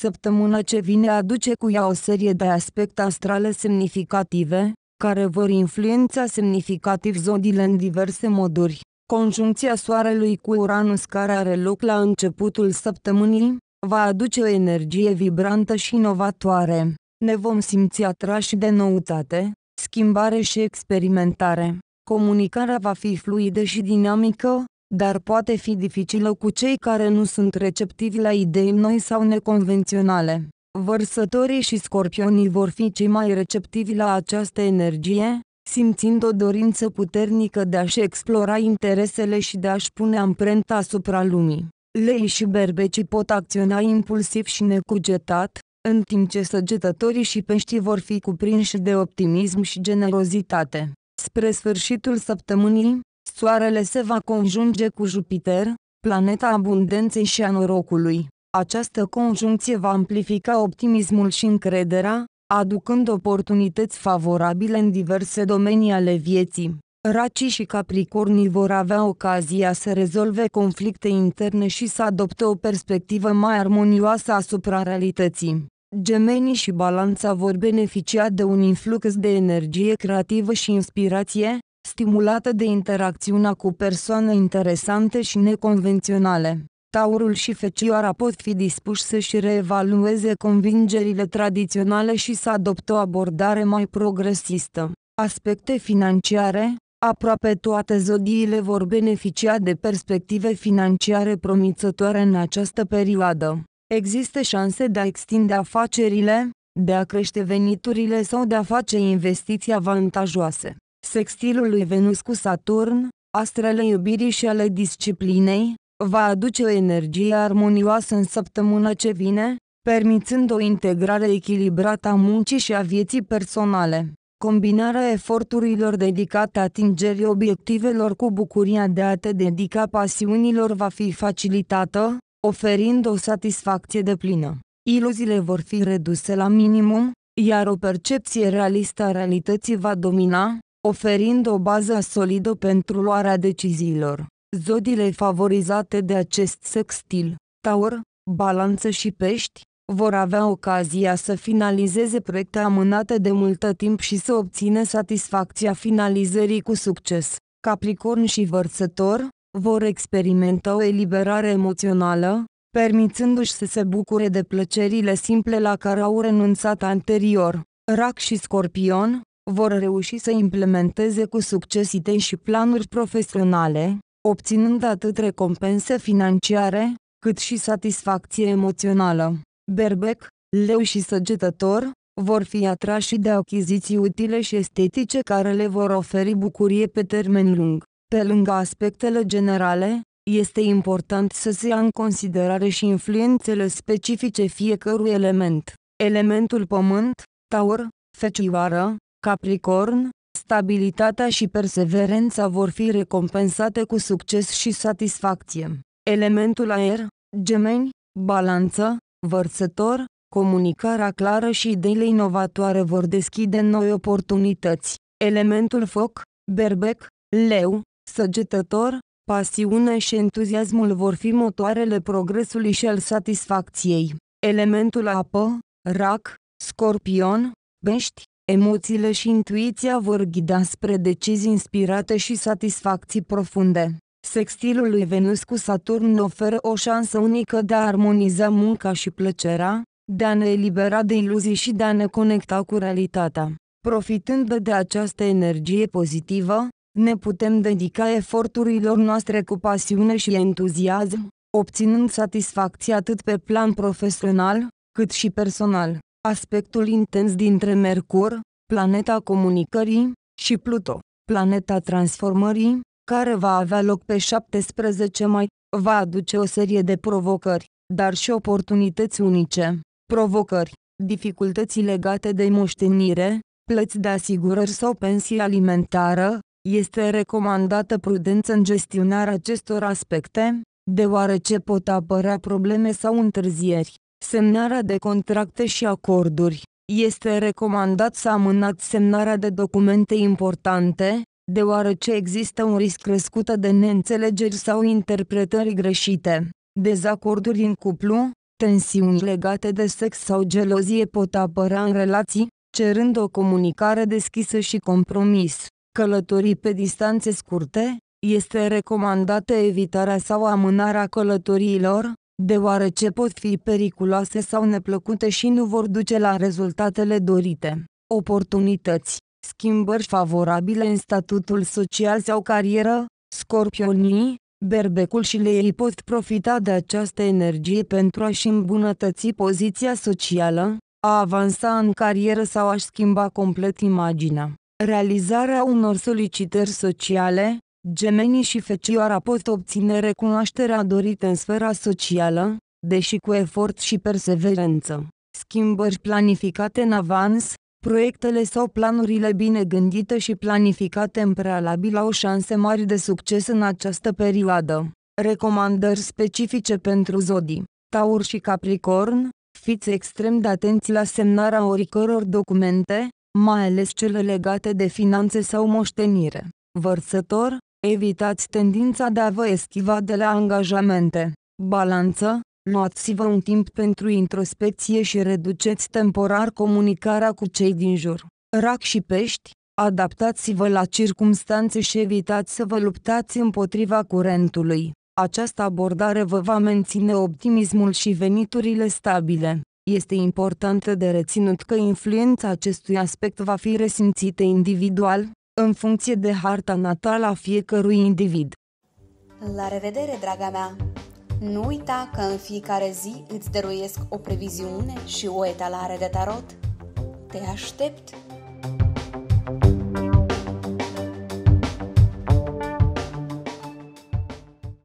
Săptămâna ce vine aduce cu ea o serie de aspecte astrale semnificative, care vor influența semnificativ zodiile în diverse moduri. Conjuncția Soarelui cu Uranus care are loc la începutul săptămânii, va aduce o energie vibrantă și inovatoare. Ne vom simți atrași de noutate, schimbare și experimentare. Comunicarea va fi fluidă și dinamică, dar poate fi dificilă cu cei care nu sunt receptivi la idei noi sau neconvenționale. Vărsătorii și scorpionii vor fi cei mai receptivi la această energie, simțind o dorință puternică de a-și explora interesele și de a-și pune amprenta asupra lumii. Lei și berbecii pot acționa impulsiv și necugetat, în timp ce săgetătorii și peștii vor fi cuprinși de optimism și generozitate. Spre sfârșitul săptămânii, Soarele se va conjunge cu Jupiter, planeta abundenței și a norocului. Această conjuncție va amplifica optimismul și încrederea, aducând oportunități favorabile în diverse domenii ale vieții. Racii și Capricornii vor avea ocazia să rezolve conflicte interne și să adopte o perspectivă mai armonioasă asupra realității. Gemenii și Balanța vor beneficia de un influx de energie creativă și inspirație, stimulată de interacțiunea cu persoane interesante și neconvenționale. Taurul și Fecioara pot fi dispuși să-și reevalueze convingerile tradiționale și să adopte o abordare mai progresistă. Aspecte financiare Aproape toate zodiile vor beneficia de perspective financiare promițătoare în această perioadă. Există șanse de a extinde afacerile, de a crește veniturile sau de a face investiții avantajoase. Sextilul lui Venus cu Saturn, astrele iubirii și ale disciplinei, va aduce o energie armonioasă în săptămâna ce vine, permițând o integrare echilibrată a muncii și a vieții personale. Combinarea eforturilor dedicate atingerii obiectivelor cu bucuria de a te dedica pasiunilor va fi facilitată, oferind o satisfacție de plină. Iluziile vor fi reduse la minimum, iar o percepție realistă a realității va domina, oferind o bază solidă pentru luarea deciziilor. Zodiile favorizate de acest sextil, Taur, Balanță și Pești, vor avea ocazia să finalizeze proiecte amânate de multă timp și să obțină satisfacția finalizării cu succes. Capricorn și Vărsător vor experimenta o eliberare emoțională, permițându-și să se bucure de plăcerile simple la care au renunțat anterior. Rac și Scorpion vor reuși să implementeze cu succes idei și planuri profesionale, obținând atât recompense financiare, cât și satisfacție emoțională. Berbec, leu și săgetător, vor fi atrași de achiziții utile și estetice care le vor oferi bucurie pe termen lung. Pe lângă aspectele generale, este important să se ia în considerare și influențele specifice fiecărui element. Elementul pământ, taur, fecioară, Capricorn, stabilitatea și perseverența vor fi recompensate cu succes și satisfacție. Elementul aer, gemeni, balanță, vărsător, comunicarea clară și ideile inovatoare vor deschide noi oportunități. Elementul foc, berbec, leu, săgetător, pasiunea și entuziasmul vor fi motoarele progresului și al satisfacției. Elementul apă, rac, scorpion, bești, Emoțiile și intuiția vor ghida spre decizii inspirate și satisfacții profunde. Sextilul lui Venus cu Saturn oferă o șansă unică de a armoniza munca și plăcerea, de a ne elibera de iluzii și de a ne conecta cu realitatea. Profitând de această energie pozitivă, ne putem dedica eforturilor noastre cu pasiune și entuziasm, obținând satisfacție atât pe plan profesional, cât și personal aspectul intens dintre Mercur, planeta comunicării, și Pluto, planeta transformării, care va avea loc pe 17 mai, va aduce o serie de provocări, dar și oportunități unice. Provocări, dificultăți legate de moștenire, plăți de asigurări sau pensie alimentară, este recomandată prudență în gestionarea acestor aspecte, deoarece pot apărea probleme sau întârzieri semnarea de contracte și acorduri. Este recomandat să amânați semnarea de documente importante, deoarece există un risc crescut de neînțelegeri sau interpretări greșite. Dezacorduri în cuplu, tensiuni legate de sex sau gelozie pot apărea în relații, cerând o comunicare deschisă și compromis. Călătorii pe distanțe scurte, este recomandată evitarea sau amânarea călătoriilor, deoarece pot fi periculoase sau neplăcute și nu vor duce la rezultatele dorite. Oportunități, schimbări favorabile în statutul social sau carieră, scorpionii, berbecul și leii pot profita de această energie pentru a-și îmbunătăți poziția socială, a avansa în carieră sau a-și schimba complet imaginea. Realizarea unor solicitări sociale, gemenii și fecioara pot obține recunoașterea dorită în sfera socială, deși cu efort și perseverență. Schimbări planificate în avans, proiectele sau planurile bine gândite și planificate în prealabil au șanse mari de succes în această perioadă. Recomandări specifice pentru zodii, Taur și Capricorn, fiți extrem de atenți la semnarea oricăror documente, mai ales cele legate de finanțe sau moștenire. Vărsător, Evitați tendința de a vă eschiva de la angajamente. Balanță, luați-vă un timp pentru introspecție și reduceți temporar comunicarea cu cei din jur. Rac și pești, adaptați-vă la circumstanțe și evitați să vă luptați împotriva curentului. Această abordare vă va menține optimismul și veniturile stabile. Este important de reținut că influența acestui aspect va fi resimțită individual, în funcție de harta natală a fiecărui individ. La revedere, draga mea! Nu uita că în fiecare zi îți dăruiesc o previziune și o etalare de tarot. Te aștept!